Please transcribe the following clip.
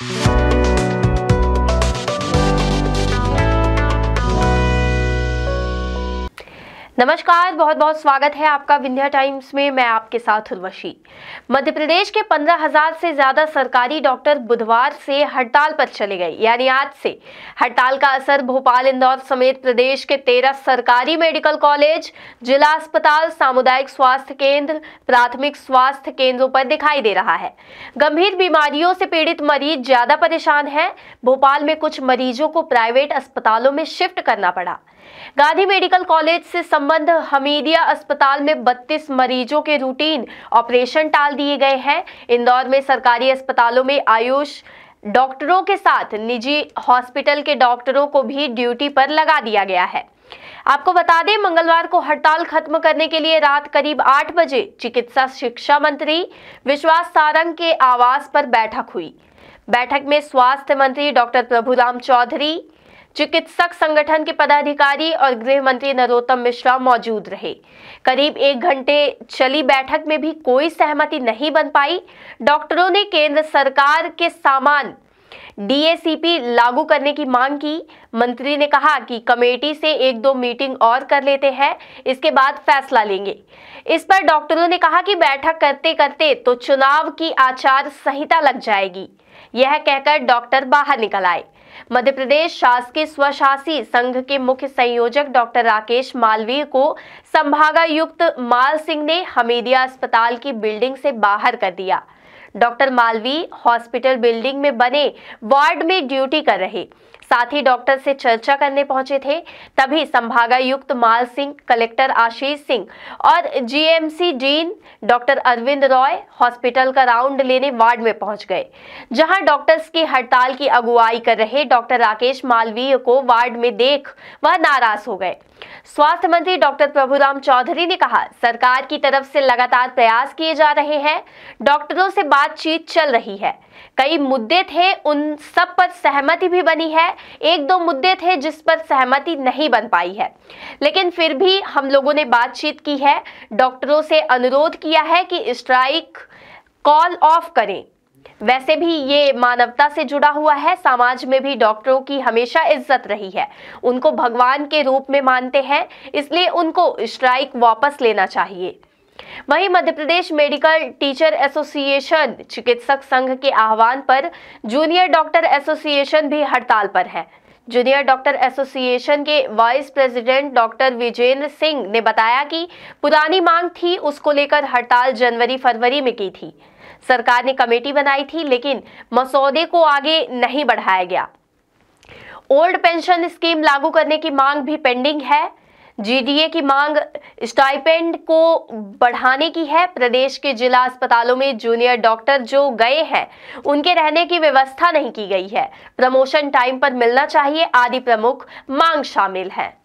Thank you. नमस्कार बहुत बहुत स्वागत है आपका विंध्या टाइम्स में मैं आपके साथ उर्वशी मध्य प्रदेश के पंद्रह हजार से ज्यादा सरकारी डॉक्टर बुधवार से हड़ताल पर चले गए यानी आज से हड़ताल का असर भोपाल इंदौर समेत प्रदेश के तेरह सरकारी मेडिकल कॉलेज जिला अस्पताल सामुदायिक स्वास्थ्य केंद्र प्राथमिक स्वास्थ्य केंद्रों पर दिखाई दे रहा है गंभीर बीमारियों से पीड़ित मरीज ज्यादा परेशान है भोपाल में कुछ मरीजों को प्राइवेट अस्पतालों में शिफ्ट करना पड़ा गांधी मेडिकल कॉलेज से संबंध हमीदिया अस्पताल में 32 मरीजों के रूटीन ऑपरेशन टाल दिए गए हैं इंदौर में सरकारी अस्पतालों में आयुष डॉक्टरों के साथ निजी हॉस्पिटल के डॉक्टरों को भी ड्यूटी पर लगा दिया गया है आपको बता दें मंगलवार को हड़ताल खत्म करने के लिए रात करीब आठ बजे चिकित्सा शिक्षा मंत्री विश्वास सारंग के आवास पर बैठक हुई बैठक में स्वास्थ्य मंत्री डॉक्टर प्रभुराम चौधरी चिकित्सक संगठन के पदाधिकारी और गृह मंत्री नरोत्तम मिश्रा मौजूद रहे करीब एक घंटे चली बैठक में भी कोई सहमति नहीं बन पाई डॉक्टरों ने केंद्र सरकार के सामान डीएसीपी लागू करने की मांग की मंत्री ने कहा कि कमेटी से एक दो मीटिंग और कर लेते हैं इसके बाद फैसला लेंगे इस पर डॉक्टरों ने कहा कि बैठक करते करते तो चुनाव की आचार संहिता लग जाएगी यह कहकर डॉक्टर बाहर निकल आए मध्य प्रदेश शासकीय स्वशासी संघ के मुख्य संयोजक डॉक्टर राकेश मालवीय को संभागायुक्त माल सिंह ने हमीदिया अस्पताल की बिल्डिंग से बाहर कर दिया डॉक्टर मालवी हॉस्पिटल बिल्डिंग में बने वार्ड में ड्यूटी कर रहे साथ ही डॉक्टर से चर्चा करने पहुंचे थे तभी संभागायुक्त माल सिंह कलेक्टर आशीष सिंह और GMC dean doctor Arvind Roy hospital का राउंड लेने वार्ड में पहुंच गए जहां डॉक्टर्स की हड़ताल की अगुवाई कर रहे डॉक्टर राकेश मालवीय को वार्ड में देख वह नाराज हो गए स्वास्थ्य मंत्री डॉक्टर प्रभुराम चौधरी ने कहा सरकार की तरफ से लगातार प्रयास किए जा रहे हैं डॉक्टरों से बातचीत चल रही है कई मुद्दे थे उन सब पर सहमति भी बनी है एक दो मुद्दे थे जिस पर सहमति नहीं बन पाई है लेकिन फिर भी हम लोगों ने बातचीत की है डॉक्टरों से अनुरोध किया है कि स्ट्राइक कॉल ऑफ करें वैसे भी ये मानवता से जुड़ा हुआ है समाज में भी डॉक्टरों की हमेशा इज्जत रही है उनको भगवान के रूप में मानते हैं इसलिए उनको स्ट्राइक वापस लेना चाहिए वहीं Madhya Pradesh medical teacher association चिकित्सक संघ के आह्वान पर जूनियर डॉक्टर एसोसिएशन भी हड़ताल पर है जूनियर डॉक्टर एसोसिएशन के vice president doctor Vijendra Singh ने बताया कि पुरानी मांग थी उसको लेकर हड़ताल जनवरी फरवरी में की थी सरकार ने कमेटी बनाई थी लेकिन मसौदे को आगे नहीं बढ़ाया गया ओल्ड पेंशन स्कीम लागू करने की मांग भी पेंडिंग है जीडीए की मांग स्टाइपेंड को बढ़ाने की है प्रदेश के जिला अस्पतालों में जूनियर डॉक्टर जो गए हैं उनके रहने की व्यवस्था नहीं की गई है प्रमोशन टाइम पर मिलना चाहिए आदि प्रमुख मांग शामिल है